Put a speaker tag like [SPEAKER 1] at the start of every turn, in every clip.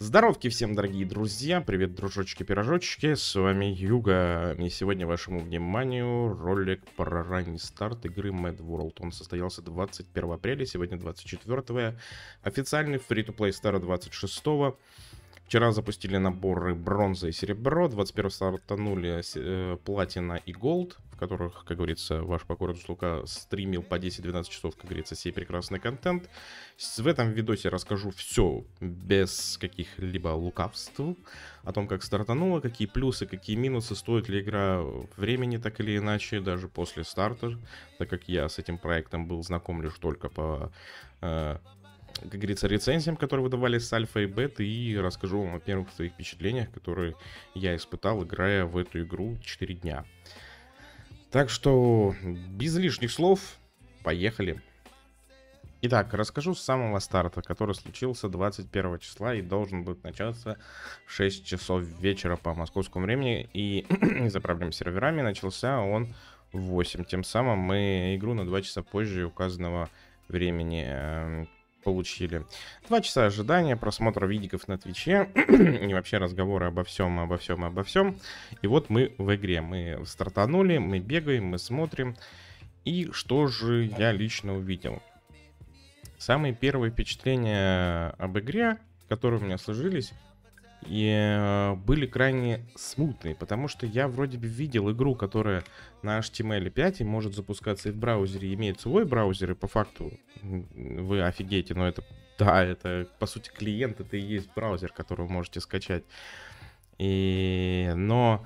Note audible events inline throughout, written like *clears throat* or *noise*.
[SPEAKER 1] Здоровки всем, дорогие друзья, привет, дружочки-пирожочки, с вами Юга, и сегодня вашему вниманию ролик про ранний старт игры Mad World. Он состоялся 21 апреля, сегодня 24, официальный фри-то-плей стар 26 Вчера запустили наборы бронза и серебро, 21 стартанули э, платина и голд, в которых, как говорится, ваш покорный слуга стримил по 10-12 часов, как говорится, сей прекрасный контент. В этом видосе расскажу все без каких-либо лукавств о том, как стартануло, какие плюсы, какие минусы, стоит ли игра времени так или иначе, даже после старта, так как я с этим проектом был знаком лишь только по э, как говорится, рецензиям, которые выдавали с альфа и бета, и расскажу вам о первых своих впечатлениях, которые я испытал, играя в эту игру 4 дня. Так что, без лишних слов, поехали. Итак, расскажу с самого старта, который случился 21 числа и должен был начаться в 6 часов вечера по московскому времени. И из-за проблем с серверами начался он в 8. Тем самым мы игру на 2 часа позже указанного времени эм, получили. Два часа ожидания, просмотра видиков на Твиче *clears throat* и вообще разговоры обо всем, обо всем, обо всем. И вот мы в игре. Мы стартанули, мы бегаем, мы смотрим. И что же я лично увидел? Самые первые впечатления об игре, которые у меня сложились, и э, были крайне смутные, потому что я вроде бы видел игру, которая на HTML5 и может запускаться и в браузере, и имеет свой браузер, и по факту вы офигеете, но это, да, это по сути клиент, это и есть браузер, который вы можете скачать. И, но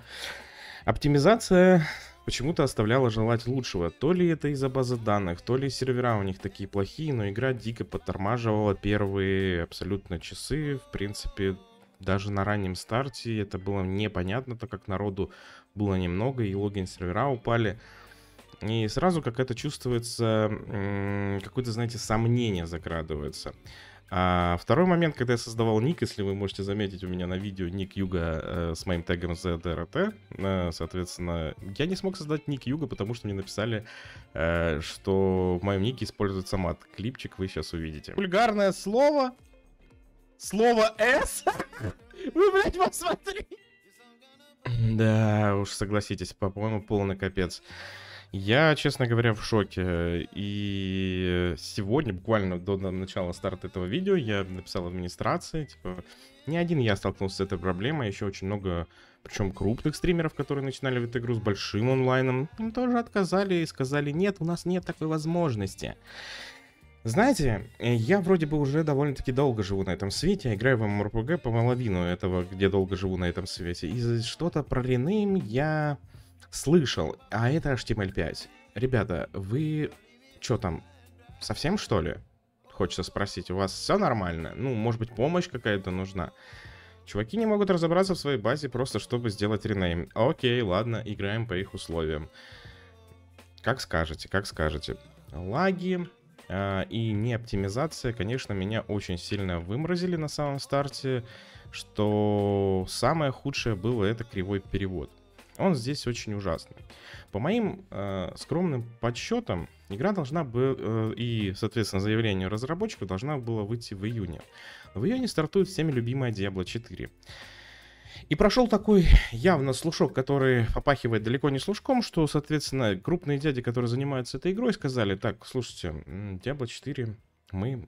[SPEAKER 1] оптимизация почему-то оставляла желать лучшего. То ли это из-за базы данных, то ли сервера у них такие плохие, но игра дико подтормаживала первые абсолютно часы. В принципе, даже на раннем старте это было непонятно, так как народу было немного, и логин сервера упали. И сразу как это чувствуется, какое-то, знаете, сомнение закрадывается. А второй момент, когда я создавал ник, если вы можете заметить у меня на видео ник Юга э, с моим тегом ZDRT, э, соответственно, я не смог создать ник Юга, потому что мне написали, э, что в моем нике используется мат. Клипчик вы сейчас увидите. Вульгарное слово, слово S *laughs* Вы, блядь, посмотри! Да, уж согласитесь, по-моему, полный капец. Я, честно говоря, в шоке. И сегодня, буквально до начала старта этого видео, я написал администрации, типа, не один я столкнулся с этой проблемой, еще очень много, причем крупных стримеров, которые начинали в эту игру с большим онлайном, им тоже отказали и сказали, нет, у нас нет такой возможности. Знаете, э, я вроде бы уже довольно-таки долго живу на этом свете, играю в MMORPG по половину этого, где долго живу на этом свете, и что-то про ренейм я слышал, а это HTML5. Ребята, вы что там, совсем что ли? Хочется спросить, у вас все нормально? Ну, может быть, помощь какая-то нужна? Чуваки не могут разобраться в своей базе просто, чтобы сделать ренейм. Окей, ладно, играем по их условиям. Как скажете, как скажете. Лаги, а, и не оптимизация, конечно, меня очень сильно выморозили на самом старте, что самое худшее было это кривой перевод. Он здесь очень ужасный. По моим э, скромным подсчетам, игра должна была, э, и, соответственно, заявлению разработчиков, должна была выйти в июне. В июне стартует всеми любимая Diablo 4. И прошел такой явно слушок, который попахивает далеко не слушком, что, соответственно, крупные дяди, которые занимаются этой игрой, сказали, так, слушайте, Diablo 4 мы...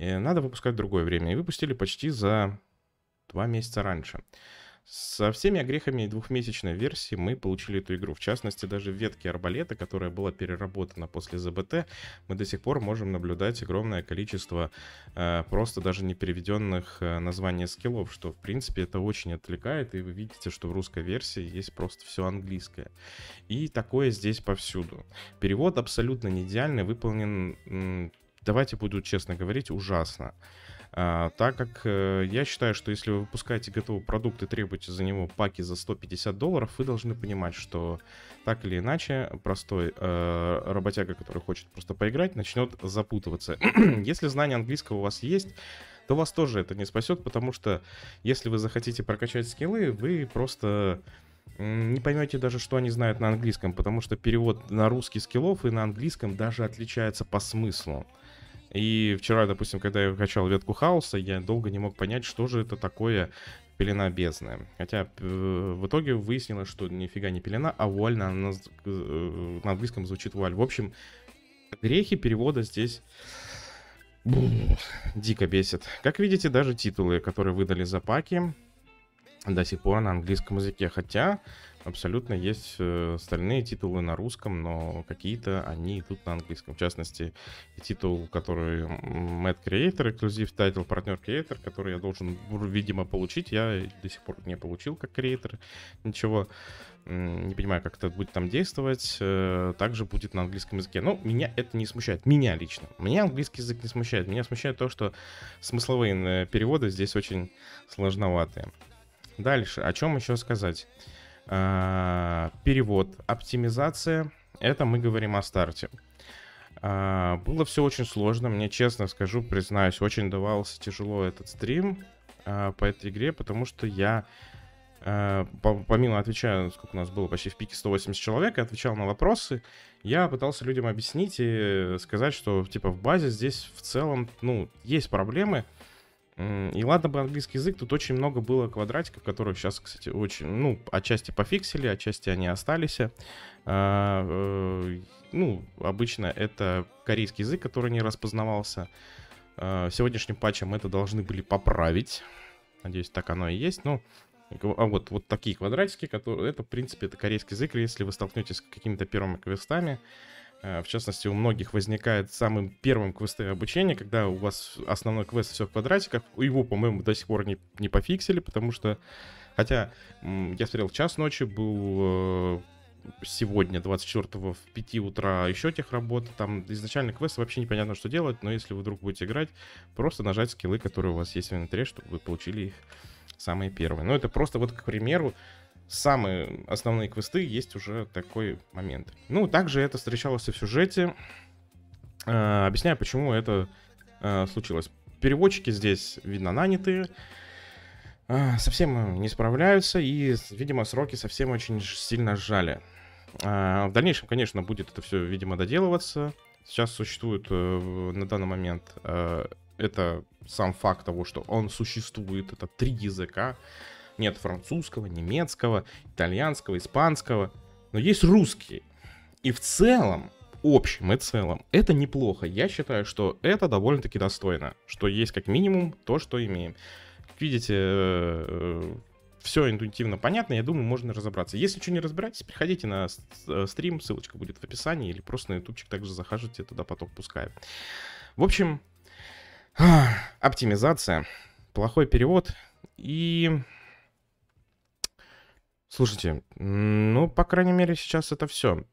[SPEAKER 1] Э, надо выпускать в другое время. И выпустили почти за два месяца раньше. Со всеми огрехами двухмесячной версии мы получили эту игру. В частности, даже в ветке арбалета, которая была переработана после ЗБТ, мы до сих пор можем наблюдать огромное количество э, просто даже не переведенных э, названий скиллов, что, в принципе, это очень отвлекает, и вы видите, что в русской версии есть просто все английское. И такое здесь повсюду. Перевод абсолютно не идеальный, выполнен, давайте буду честно говорить, ужасно. А, так как э, я считаю, что если вы выпускаете готовый продукт и требуете за него паки за 150 долларов, вы должны понимать, что так или иначе простой э, работяга, который хочет просто поиграть, начнет запутываться. *clears throat* если знание английского у вас есть, то вас тоже это не спасет, потому что если вы захотите прокачать скиллы, вы просто не поймете даже, что они знают на английском, потому что перевод на русский скиллов и на английском даже отличается по смыслу. И вчера, допустим, когда я качал ветку хаоса, я долго не мог понять, что же это такое пелена бездны. Хотя э, в итоге выяснилось, что нифига не пелена, а вуаль на, на, э, английском звучит вуаль. В общем, грехи перевода здесь Бум, дико бесит. Как видите, даже титулы, которые выдали за паки, до сих пор на английском языке. Хотя абсолютно есть э, остальные титулы на русском, но какие-то они идут на английском. В частности, титул, который Mad Creator, эксклюзив тайтл, партнер Creator, который я должен, видимо, получить. Я до сих пор не получил как Creator ничего. Не понимаю, как это будет там действовать. Э, также будет на английском языке. Но ну, меня это не смущает. Меня лично. Меня английский язык не смущает. Меня смущает то, что смысловые э, переводы здесь очень сложноватые. Дальше, о чем еще сказать? А, перевод, оптимизация. Это мы говорим о старте. А, было все очень сложно. Мне, честно скажу, признаюсь, очень давался тяжело этот стрим а, по этой игре, потому что я помимо отвечая, сколько у нас было, почти в пике 180 человек, я отвечал на вопросы, я пытался людям объяснить и сказать, что, типа, в базе здесь в целом, ну, есть проблемы, и ладно бы английский язык, тут очень много было квадратиков, которые сейчас, кстати, очень, ну, отчасти пофиксили, отчасти они остались. А, э, ну, обычно это корейский язык, который не распознавался. А, сегодняшним патчем это должны были поправить. Надеюсь, так оно и есть. Ну, а вот, вот такие квадратики, которые, это, в принципе, это корейский язык, если вы столкнетесь с какими-то первыми квестами, Э, в частности, у многих возникает самым первым квесты обучения, когда у вас основной квест все в квадратиках. Его, по-моему, до сих пор не, не пофиксили, потому что... Хотя я смотрел, час ночи был э, сегодня, 24 в 5 утра, еще тех работ. Там изначально квест вообще непонятно, что делать, но если вы вдруг будете играть, просто нажать скиллы, которые у вас есть в инвентаре, чтобы вы получили их самые первые. Но ну, это просто вот, к примеру, самые основные квесты есть уже такой момент. Ну, также это встречалось в сюжете. Э, объясняю, почему это а, случилось. Переводчики здесь, видно, нанятые а, совсем э, не справляются, и, видимо, сроки совсем очень сильно сжали. В дальнейшем, конечно, будет это все, видимо, доделываться. Сейчас существует э, на данный момент э, это сам факт того, что он существует, это три языка. Нет французского, немецкого, итальянского, испанского. Но есть русский. И в целом, общем и целом, это неплохо. Я считаю, что это довольно-таки достойно. Что есть как минимум то, что имеем. Как видите, э, все интуитивно понятно, я думаю, можно разобраться. Если что не разбираетесь, приходите на э, стрим, ссылочка будет в описании, или просто на ютубчик также захаживайте, туда поток пускаю. В общем, оптимизация, плохой перевод и Слушайте, ну, по крайней мере, сейчас это все.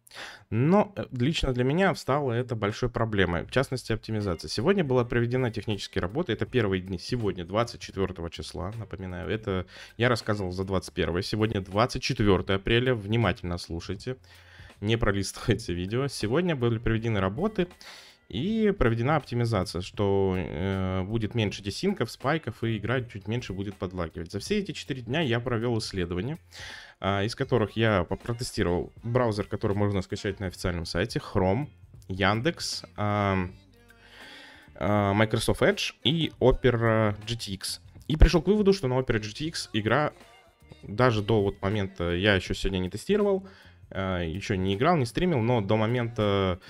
[SPEAKER 1] Но э, лично для меня встала это большой проблемой, в частности, оптимизация. Сегодня была проведена технические работы, это первые дни, сегодня, 24 числа, напоминаю, это я рассказывал за 21, сегодня 24 апреля, внимательно слушайте, не пролистывайте *laughs* видео. Сегодня были проведены работы, и проведена оптимизация, что э, будет меньше десинков, спайков и играть чуть меньше будет подлагивать. За все эти 4 дня я провел исследование, э, а, из которых я протестировал браузер, который можно скачать на официальном сайте, Chrome, Яндекс, э, э, Microsoft Edge и Opera GTX. И пришел к выводу, что на Opera GTX игра даже до вот момента, я еще сегодня не тестировал, э, а, еще не играл, не стримил, но до момента... Э,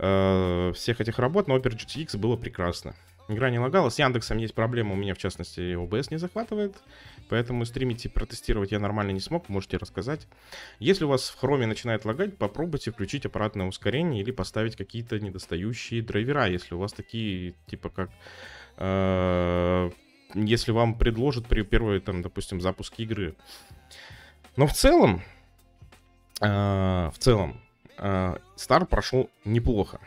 [SPEAKER 1] Э, всех этих работ но Opera GTX было прекрасно. Игра не лагала. С Яндексом есть проблема, у меня, в частности, OBS не захватывает. Поэтому стримить и протестировать я нормально не смог, можете рассказать. Если у вас в хроме начинает лагать, попробуйте включить аппаратное ускорение или поставить какие-то недостающие драйвера, если у вас такие, типа как... Э, если вам предложат при первой, там, допустим, запуске игры. Но в целом, э, в целом, Э, Стар прошел неплохо.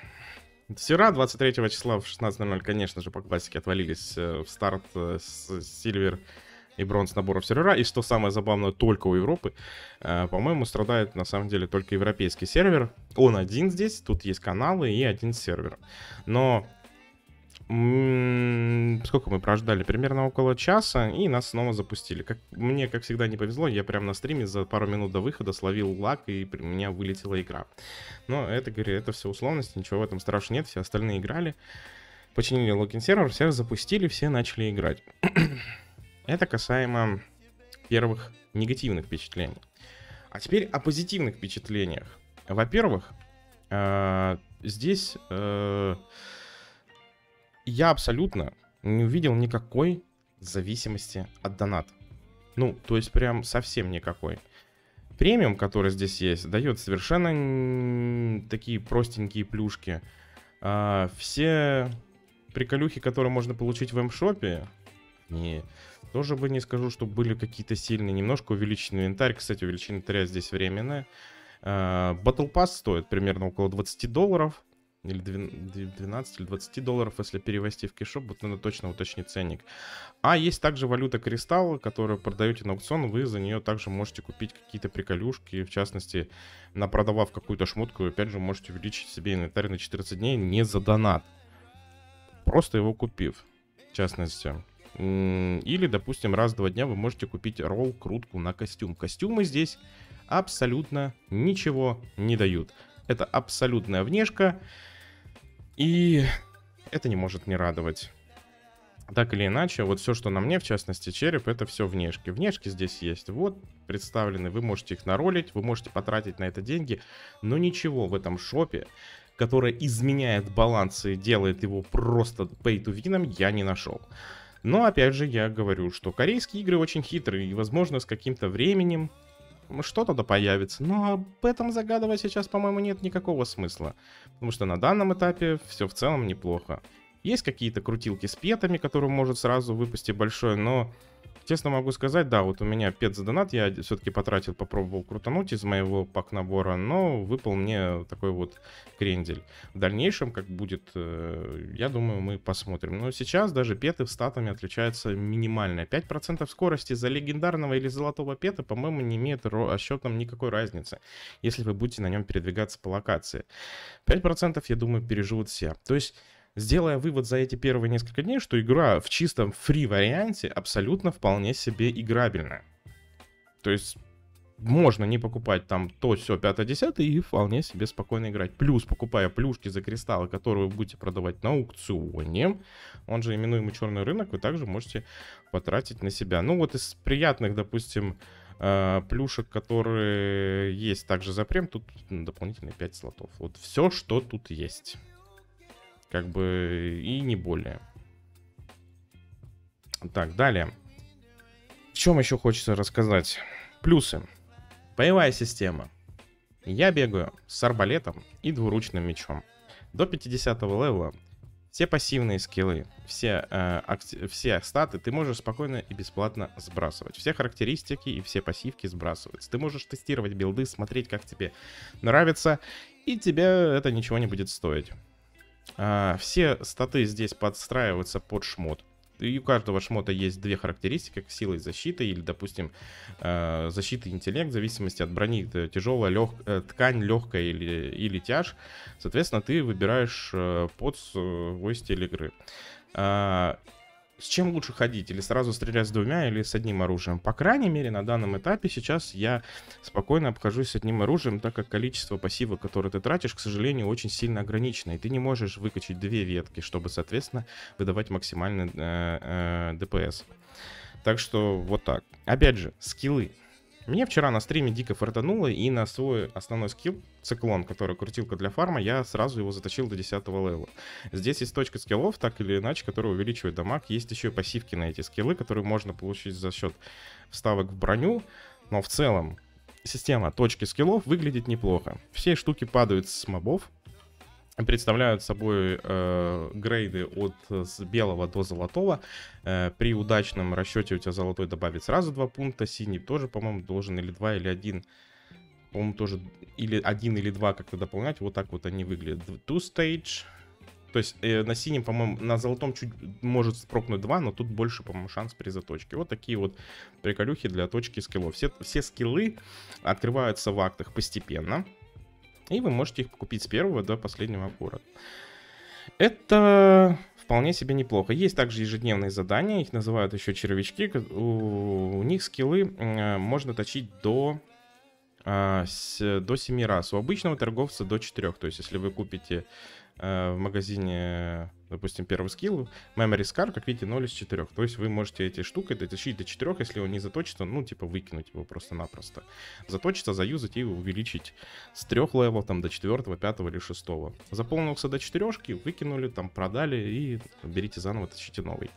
[SPEAKER 1] Сера 23 числа в 16.00, конечно же, по классике отвалились э, в старт э, с Сильвер и бронз наборов сервера. И что самое забавное, только у Европы, по-моему, страдает на самом деле только европейский сервер. Он один здесь, тут есть каналы и один сервер. Но сколько мы прождали? Примерно около часа, и нас снова запустили. Как, мне, как всегда, не повезло, я прям на стриме за пару минут до выхода словил лак, и у меня вылетела игра. Но это, говорю, это все условность, ничего в этом страшного нет, все остальные играли. Починили логин сервер, все запустили, все начали играть. *clears throat* это касаемо первых негативных впечатлений. А теперь о позитивных впечатлениях. Во-первых, э, здесь э, я абсолютно не увидел никакой зависимости от донат. Ну, то есть прям совсем никакой. Премиум, который здесь есть, дает совершенно такие простенькие плюшки. А, все приколюхи, которые можно получить в М-шопе, не, тоже бы не скажу, что были какие-то сильные. Немножко увеличен инвентарь. Кстати, увеличение инвентаря здесь временное. Battle а, Pass стоит примерно около 20 долларов или 12 или 20 долларов, если перевести в кешоп, вот надо точно уточнить ценник. А есть также валюта кристалла, которую продаете на аукцион, вы за нее также можете купить какие-то приколюшки, в частности, напродавав какую-то шмотку, опять же, можете увеличить себе инвентарь на 14 дней не за донат, просто его купив, в частности. Или, допустим, раз в два дня вы можете купить ролл, крутку на костюм. Костюмы здесь абсолютно ничего не дают. Это абсолютная внешка. И это не может не радовать. Так или иначе, вот все, что на мне, в частности череп, это все внешки. Внешки здесь есть, вот, представлены, вы можете их наролить, вы можете потратить на это деньги, но ничего в этом шопе, которое изменяет баланс и делает его просто pay to win, я не нашел. Но опять же я говорю, что корейские игры очень хитрые, и возможно с каким-то временем что-то да появится. Но об этом загадывать сейчас, по-моему, нет никакого смысла. Потому что на данном этапе все в целом неплохо. Есть какие-то крутилки с петами, которые может сразу выпустить большое, но Честно могу сказать, да, вот у меня пет за донат, я все-таки потратил, попробовал крутануть из моего пак-набора, но выпал мне такой вот крендель. В дальнейшем, как будет, э, я думаю, мы посмотрим. Но сейчас даже петы в статами отличаются минимально. 5% скорости за легендарного или золотого пета, по-моему, не имеет расчетом никакой разницы, если вы будете на нем передвигаться по локации. 5% я думаю, переживут все. То есть сделая вывод за эти первые несколько дней, что игра в чистом фри варианте абсолютно вполне себе играбельная. То есть можно не покупать там то, все, 5 10 и вполне себе спокойно играть. Плюс, покупая плюшки за кристаллы, которые вы будете продавать на аукционе, он же именуемый черный рынок, вы также можете потратить на себя. Ну вот из приятных, допустим, э, плюшек, которые есть также за прем, тут дополнительные 5 слотов. Вот все, что тут есть. Как бы и не более. Так, далее. В чем еще хочется рассказать? Плюсы. Боевая система. Я бегаю с арбалетом и двуручным мечом. До 50 левела все пассивные скиллы, все, э, акти- все статы ты можешь спокойно и бесплатно сбрасывать. Все характеристики и все пассивки сбрасываются. Ты можешь тестировать билды, смотреть, как тебе нравится, и тебе это ничего не будет стоить. А, все статы здесь подстраиваются под шмот. И у каждого шмота есть две характеристики, как сила и защита, или, допустим, э, а, защита и интеллект, в зависимости от брони, тяжелая, лег, э, ткань легкая или, или тяж. Соответственно, ты выбираешь э, под свой стиль игры. А, с чем лучше ходить? Или сразу стрелять с двумя, или с одним оружием? По крайней мере, на данном этапе сейчас я спокойно обхожусь с одним оружием, так как количество пассива, которое ты тратишь, к сожалению, очень сильно ограничено. И ты не можешь выкачать две ветки, чтобы, соответственно, выдавать максимальный э, э ДПС. Так что вот так. Опять же, скиллы. Мне вчера на стриме дико фартануло, и на свой основной скилл, циклон, который крутилка для фарма, я сразу его заточил до 10 левела. Здесь есть точка скиллов, так или иначе, которые увеличивают дамаг. Есть еще и пассивки на эти скиллы, которые можно получить за счет вставок в броню. Но в целом, система точки скиллов выглядит неплохо. Все штуки падают с мобов, представляют собой э, грейды от э, с белого до золотого. Э, при удачном расчете у тебя золотой добавит сразу два пункта, синий тоже, по-моему, должен или два или один По-моему, тоже или один или два как-то дополнять. Вот так вот они выглядят. Two stage. То есть э, на синем, по-моему, на золотом чуть может спрокнуть два но тут больше, по-моему, шанс при заточке. Вот такие вот приколюхи для точки скиллов. Все, все скиллы открываются в актах постепенно. И вы можете их купить с первого до последнего города. Это вполне себе неплохо. Есть также ежедневные задания, их называют еще червячки. У, них скиллы э, можно точить до, а, до 7 раз. У обычного торговца до 4. То есть, если вы купите Э, в магазине, допустим, первого скилла, Memory Scar, как видите, 0 из 4. То есть вы можете этой штукой дотащить до 4, если он не заточится, ну, типа, выкинуть его просто-напросто. Заточится, заюзать и увеличить с 3 левел, там, до 4, 5 или 6. Заполнился до 4, выкинули, там, продали и берите заново, тащите новый.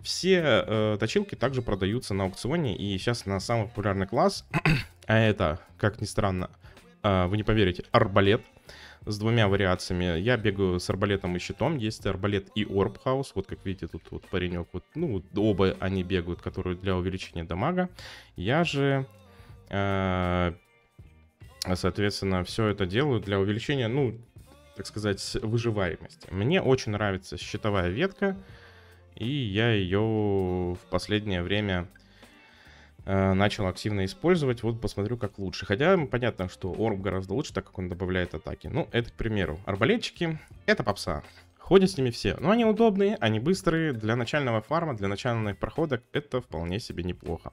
[SPEAKER 1] Все э, точилки также продаются на аукционе, и сейчас на самый популярный класс, *clears throat* а это, как ни странно, э, вы не поверите, арбалет – с двумя вариациями. Я бегаю с арбалетом и щитом. Есть арбалет и орбхаус. Вот как видите, тут вот паренек. Вот, ну, оба они бегают, которые для увеличения дамага. Я же... Э, соответственно, все это делаю для увеличения, ну, так сказать, выживаемости. Мне очень нравится щитовая ветка. И я ее в последнее время Э, начал активно использовать, вот посмотрю, как лучше. Хотя понятно, что орб гораздо лучше, так как он добавляет атаки. Ну, это к примеру. Арбалетчики — это попса. Ходят с ними все. Но они удобные, они быстрые. Для начального фарма, для начальных проходок это вполне себе неплохо.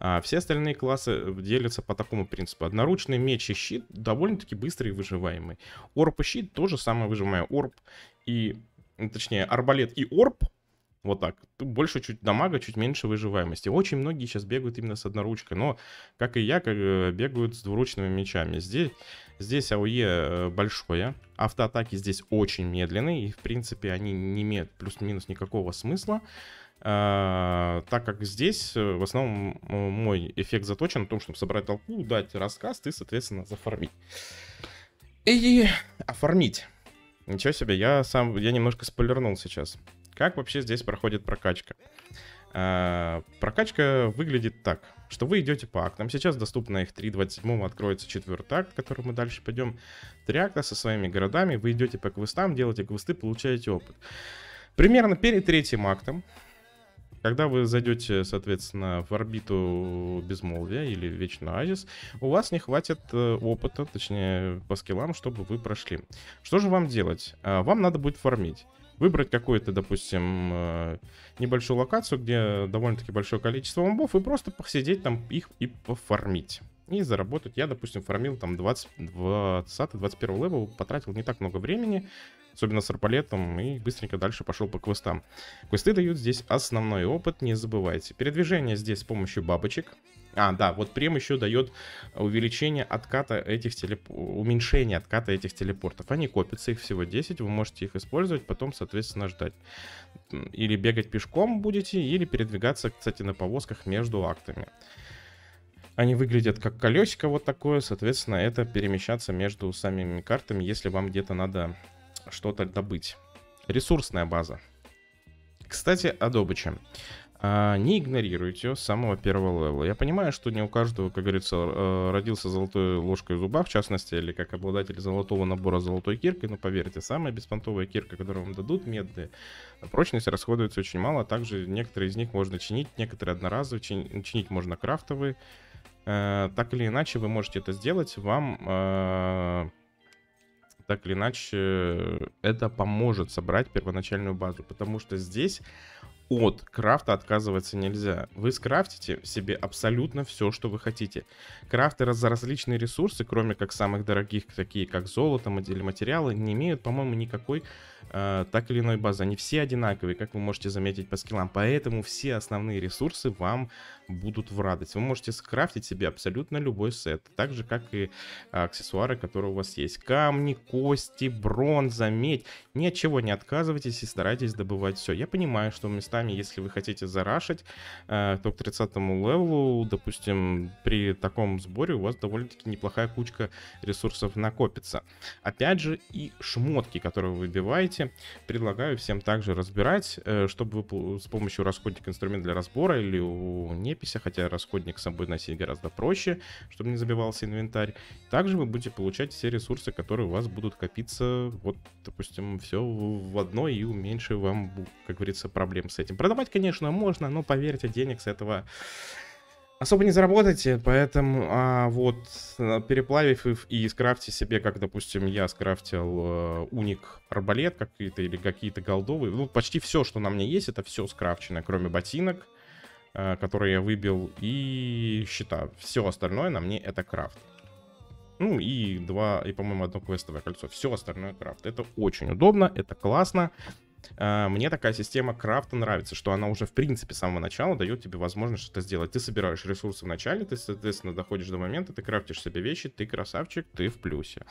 [SPEAKER 1] А все остальные классы э, делятся по такому принципу. Одноручный меч и щит довольно-таки быстрый и выживаемый. Орб и щит тоже самое выживаемое. Орб и... Точнее, арбалет и орб вот так. Больше чуть дамага, чуть меньше выживаемости. Очень многие сейчас бегают именно с одноручкой, но, как и я, как, э, бегают с двуручными мечами. Здесь, здесь АОЕ э, большое, автоатаки здесь очень медленные, и, в принципе, они не имеют плюс-минус никакого смысла. А, так как здесь э, в основном мой эффект заточен на том, чтобы собрать толпу, дать рассказ и, соответственно, зафармить. И оформить. Ничего себе, я сам, я немножко спойлернул сейчас. Как вообще здесь проходит прокачка? А, прокачка выглядит так, что вы идете по актам. Сейчас доступно их 3, 27 откроется четвертый акт, к которому мы дальше пойдем. Три акта со своими городами. Вы идете по квестам, делаете квесты, получаете опыт. Примерно перед третьим актом когда вы зайдете, соответственно, в орбиту Безмолвия или Вечно Азис, у вас не хватит э, опыта, точнее, по скиллам, чтобы вы прошли. Что же вам делать? А, вам надо будет фармить выбрать какую-то, допустим, э, небольшую локацию, где довольно-таки большое количество мобов, и просто посидеть там их и пофармить. И заработать. Я, допустим, фармил там 20, 21 левел, потратил не так много времени особенно с арбалетом, и быстренько дальше пошел по квестам. Квесты дают здесь основной опыт, не забывайте. Передвижение здесь с помощью бабочек. А, да, вот прем еще дает увеличение отката этих телеп... уменьшение отката этих телепортов. Они копятся, их всего 10, вы можете их использовать, потом, соответственно, ждать. Или бегать пешком будете, или передвигаться, кстати, на повозках между актами. Они выглядят как колесико вот такое, соответственно, это перемещаться между самими картами, если вам где-то надо что-то добыть. Ресурсная база. Кстати, о добыче. А, не игнорируйте ее с самого первого левела. Я понимаю, что не у каждого, как говорится, э, родился золотой ложкой в зубах, в частности, или как обладатель золотого набора золотой киркой, но поверьте, самая беспонтовая кирка, которую вам дадут, медные, прочность расходуется очень мало, также некоторые из них можно чинить, некоторые одноразовые, чин, чинить можно крафтовые. Э, так или иначе, вы можете это сделать, вам э, так или иначе это поможет собрать первоначальную базу, потому что здесь от крафта отказываться нельзя. Вы скрафтите себе абсолютно все, что вы хотите. Крафты за различные ресурсы, кроме как самых дорогих, такие как золото или материалы, не имеют, по-моему, никакой Э, так или иной базы. Они все одинаковые, как вы можете заметить по скиллам. Поэтому все основные ресурсы вам будут в радость. Вы можете скрафтить себе абсолютно любой сет. Так же, как и аксессуары, которые у вас есть. Камни, кости, бронза, медь. Ни от чего не отказывайтесь и старайтесь добывать все. Я понимаю, что местами, если вы хотите зарашить, э, то к 30 левелу, допустим, при таком сборе у вас довольно-таки неплохая кучка ресурсов накопится. Опять же, и шмотки, которые вы выбиваете, сайте. Предлагаю всем также разбирать, э, чтобы вы с помощью расходника инструмент для разбора или у непися, хотя расходник с собой носить гораздо проще, чтобы не забивался инвентарь. Также вы будете получать все ресурсы, которые у вас будут копиться, вот, допустим, все в одно и уменьши вам, как говорится, проблем с этим. Продавать, конечно, можно, но поверьте, денег с этого особо не заработаете, поэтому а, вот э, переплавив их и скрафти себе, как, допустим, я скрафтил э, уник арбалет какие-то или какие-то голдовые. Ну, почти все, что на мне есть, это все скрафчено, кроме ботинок, э, которые я выбил, и щита. Все остальное на мне это крафт. Ну и два, и, по-моему, одно квестовое кольцо. Все остальное крафт. Это очень удобно, это классно. А, мне такая система крафта нравится, что она уже в принципе с самого начала дает тебе возможность что-то сделать. Ты собираешь ресурсы в начале, ты, соответственно, доходишь до момента, ты крафтишь себе вещи, ты красавчик, ты в плюсе.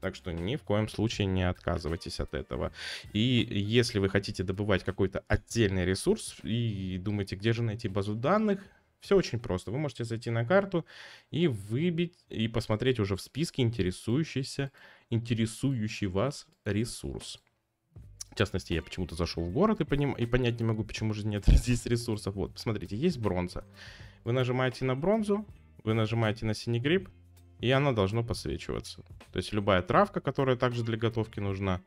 [SPEAKER 1] Так что ни в коем случае не отказывайтесь от этого. И если вы хотите добывать какой-то отдельный ресурс и думаете, где же найти базу данных, все очень просто. Вы можете зайти на карту и выбить, и посмотреть уже в списке интересующийся, интересующий вас ресурс. В частности, я почему-то зашел в город и, поним... и понять не могу, почему же нет *laughs* здесь ресурсов. Вот, посмотрите, есть бронза. Вы нажимаете на бронзу, вы нажимаете на синий гриб, и она должно подсвечиваться. То есть любая травка, которая также для готовки нужна.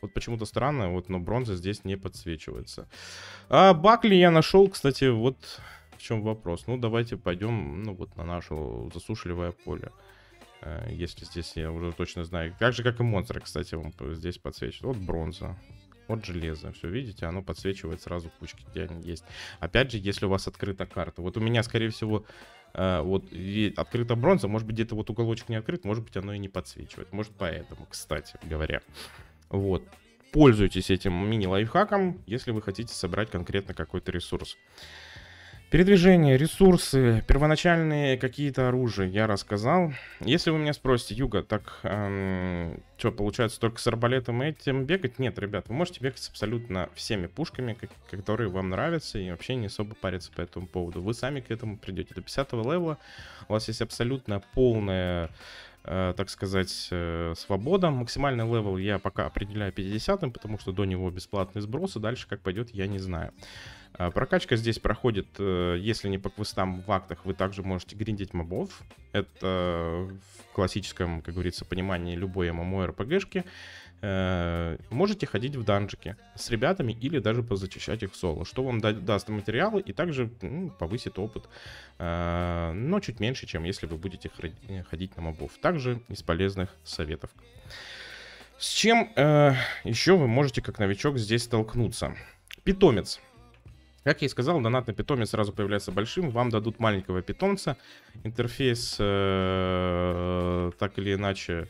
[SPEAKER 1] Вот почему-то странно, вот, но бронза здесь не подсвечивается. А бакли я нашел, кстати, вот в чем вопрос. Ну, давайте пойдем, ну, вот на нашу засушливое поле. Э, если здесь я уже точно знаю. Так же, как и монстры, кстати, он здесь подсвечивает. Вот бронза от железа. Все, видите, оно подсвечивает сразу кучки, где они есть. Опять же, если у вас открыта карта. Вот у меня, скорее всего, э, вот открыта бронза, может быть, где-то вот уголочек не открыт, может быть, оно и не подсвечивает. Может, поэтому, кстати говоря. Вот. Пользуйтесь этим мини-лайфхаком, если вы хотите собрать конкретно какой-то ресурс. Передвижение, ресурсы, первоначальные какие-то оружия я рассказал. Если вы меня спросите, Юга, так эм, что, получается только с арбалетом этим бегать? Нет, ребят, вы можете бегать с абсолютно всеми пушками, которые вам нравятся, и вообще не особо париться по этому поводу. Вы сами к этому придете. До 50 левела у вас есть абсолютно полная э, так сказать, э, свобода. Максимальный левел я пока определяю 50 м потому что до него бесплатный сброс, и дальше как пойдет, я не знаю. А, прокачка здесь проходит, э, если не по квестам в актах, вы также можете гриндить мобов. Это в классическом, как говорится, понимании любой MMORPG-шки. Э, можете ходить в данжики с ребятами или даже позачищать их соло, что вам да- даст материалы и также ну, повысит опыт, э, но чуть меньше, чем если вы будете ходить на мобов. Также из полезных советов. С чем еще вы можете как новичок здесь столкнуться? Питомец. Как я и сказал, донат на питоме сразу появляется большим. Вам дадут маленького питомца. Интерфейс э, так или иначе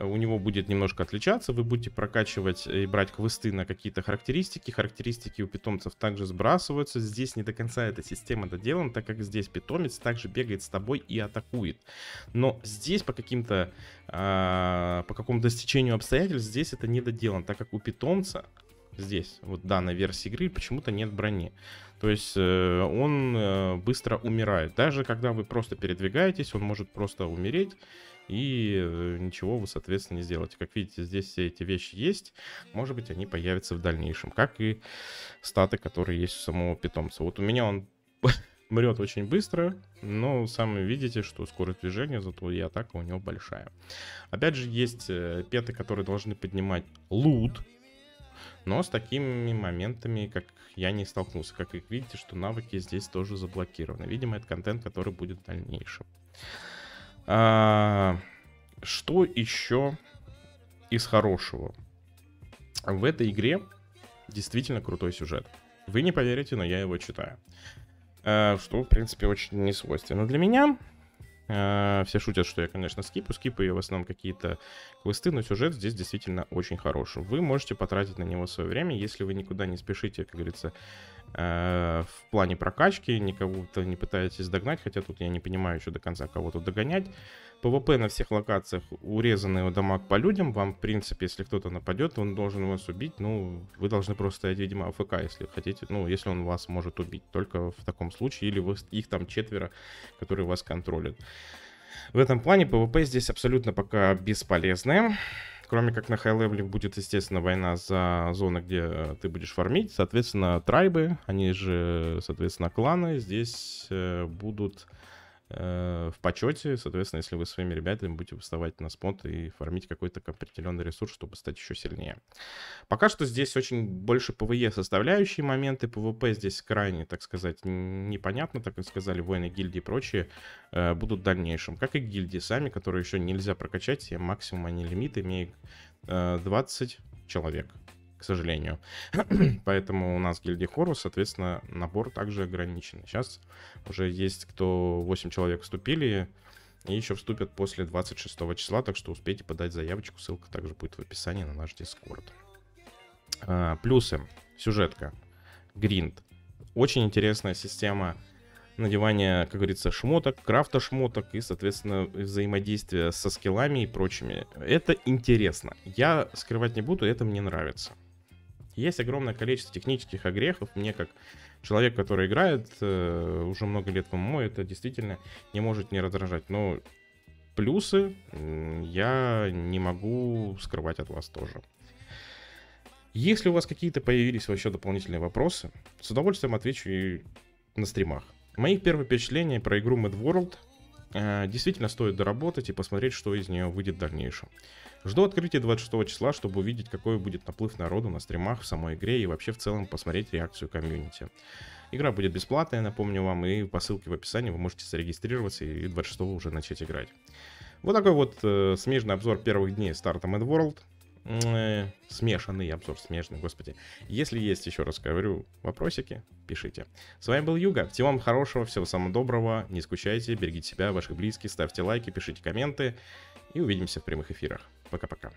[SPEAKER 1] у него будет немножко отличаться. Вы будете прокачивать и брать квесты на какие-то характеристики. Характеристики у питомцев также сбрасываются. Здесь не до конца эта система доделана, так как здесь питомец также бегает с тобой и атакует. Но здесь по каким-то, а, по какому-то достижению обстоятельств, здесь это не доделано, так как у питомца здесь, вот данной версии игры, почему-то нет брони. То есть э, он э, быстро умирает. Даже когда вы просто передвигаетесь, он может просто умереть. И э, ничего вы, соответственно, не сделаете. Как видите, здесь все эти вещи есть. Может быть, они появятся в дальнейшем. Как и статы, которые есть у самого питомца. Вот у меня он *laughs* мрет очень быстро, но сами видите, что скорость движения, зато и атака у него большая. Опять же, есть э, петы, которые должны поднимать лут, но с такими моментами, как я не столкнулся. Как вы видите, что навыки здесь тоже заблокированы. Видимо, это контент, который будет в дальнейшем. А, что еще из хорошего? В этой игре действительно крутой сюжет. Вы не поверите, но я его читаю. А, что, в принципе, очень не несвойственно для меня. Э, все шутят, что я, конечно, скипу. Скипы и в основном какие-то квесты, но сюжет здесь действительно очень хороший. Вы можете потратить на него свое время, если вы никуда не спешите, как говорится, Э, в плане прокачки, никого-то не пытаетесь догнать, хотя тут я не понимаю еще до конца кого-то догонять. ПВП на всех локациях урезанный дамаг по людям, вам, в принципе, если кто-то нападет, он должен вас убить, ну, вы должны просто стоять, видимо, АФК, если хотите, ну, если он вас может убить, только в таком случае, или вы, их там четверо, которые вас контролят. В этом плане ПВП здесь абсолютно пока бесполезное. Кроме как на хай-левеле будет, естественно, война за зоны, где э, ты будешь фармить. Соответственно, трайбы, они же, соответственно, кланы здесь э, будут Э, в почете. Соответственно, если вы своими ребятами будете выставать на спот и фармить какой-то определенный ресурс, чтобы стать еще сильнее. Пока что здесь очень больше ПВЕ составляющие моменты, ПВП здесь крайне, так сказать, непонятно, так и сказали, воины гильдии и прочие э, будут в дальнейшем. Как и гильдии сами, которые еще нельзя прокачать, максимум они лимит имеют 20 э, человек к сожалению. *clears throat* Поэтому у нас гильдии хорус, соответственно, набор также ограничен. Сейчас уже есть кто 8 человек вступили, и еще вступят после 26 числа, так что успейте подать заявочку, ссылка также будет в описании на наш дискорд. А, плюсы. Сюжетка. Гринд. Очень интересная система надевания, как говорится, шмоток, крафта шмоток и, соответственно, взаимодействия со скиллами и прочими. Это интересно. Я скрывать не буду, это мне нравится. Есть огромное количество технических огрехов. Мне как человек, который играет э, уже много лет в ММО, это действительно не может не раздражать. Но плюсы я не могу скрывать от вас тоже. Если у вас какие-то появились вообще дополнительные вопросы, с удовольствием отвечу и на стримах. Мои первые впечатления про игру Mad World Э, действительно стоит доработать и посмотреть, что из нее выйдет в дальнейшем. Жду открытия 26 числа, чтобы увидеть, какой будет наплыв народу на стримах, в самой игре и вообще в целом посмотреть реакцию комьюнити. Игра будет бесплатная, напомню вам, и по ссылке в описании вы можете зарегистрироваться и 26 уже начать играть. Вот такой вот э, смежный обзор первых дней старта Mad World. Э, смешанный обзор, смешанный, господи. Если есть, еще раз говорю, вопросики, пишите. С вами был Юга. Всего вам хорошего, всего самого доброго. Не скучайте, берегите себя, ваших близких, ставьте лайки, пишите комменты. И увидимся в прямых эфирах. Пока-пока.